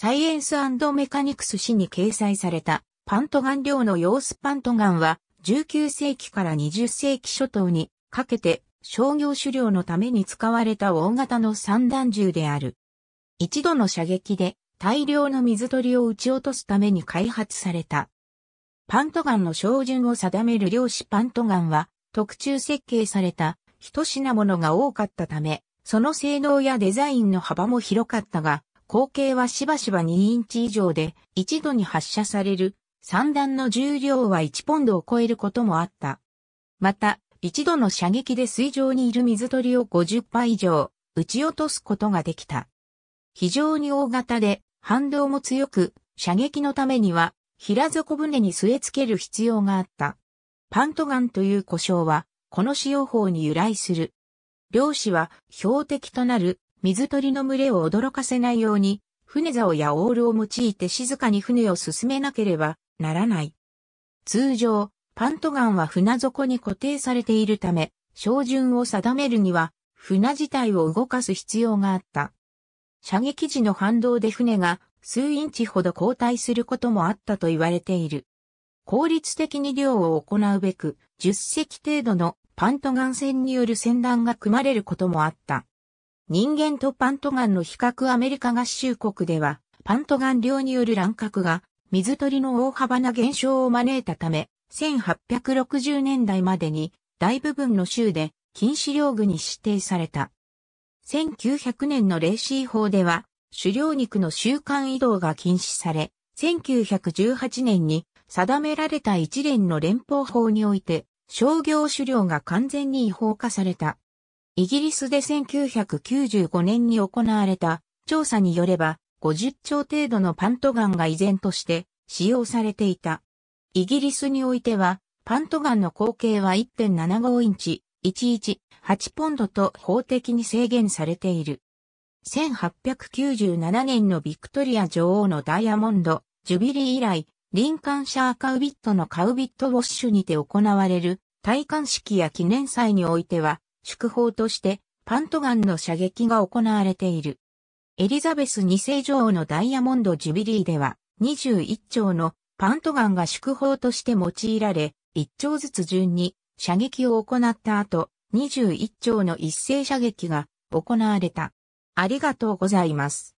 サイエンスメカニクス誌に掲載されたパントガン量の様子パントガンは19世紀から20世紀初頭にかけて商業狩猟のために使われた大型の散弾銃である。一度の射撃で大量の水鳥を撃ち落とすために開発された。パントガンの照準を定める量子パントガンは特注設計された一品物が多かったため、その性能やデザインの幅も広かったが、口径はしばしば2インチ以上で、一度に発射される、3段の重量は1ポンドを超えることもあった。また、一度の射撃で水上にいる水鳥を50羽以上、撃ち落とすことができた。非常に大型で、反動も強く、射撃のためには、平底船に据え付ける必要があった。パントガンという故障は、この使用法に由来する。漁師は標的となる水鳥の群れを驚かせないように、船竿やオールを用いて静かに船を進めなければならない。通常、パントガンは船底に固定されているため、照準を定めるには、船自体を動かす必要があった。射撃時の反動で船が数インチほど後退することもあったと言われている。効率的に漁を行うべく、10隻程度のパントガン船による船団が組まれることもあった。人間とパントガンの比較アメリカ合衆国では、パントガン量による乱獲が、水鳥の大幅な減少を招いたため、1860年代までに大部分の州で禁止領具に指定された。1900年のレーシー法では、狩猟肉の週間移動が禁止され、1918年に定められた一連の連邦法において、商業狩猟が完全に違法化された。イギリスで1995年に行われた調査によれば、50兆程度のパントガンが依然として使用されていた。イギリスにおいては、パントガンの口径は1.75インチ、11、8ポンドと法的に制限されている。1897年のビクトリア女王のダイヤモンド、ジュビリー以来、リンカンシャーカウビットのカウビットウォッシュにて行われる、戴冠式や記念祭においては、祝砲としてパントガンの射撃が行われている。エリザベス2世女王のダイヤモンドジュビリーでは21丁のパントガンが祝砲として用いられ、1丁ずつ順に射撃を行った後、21丁の一斉射撃が行われた。ありがとうございます。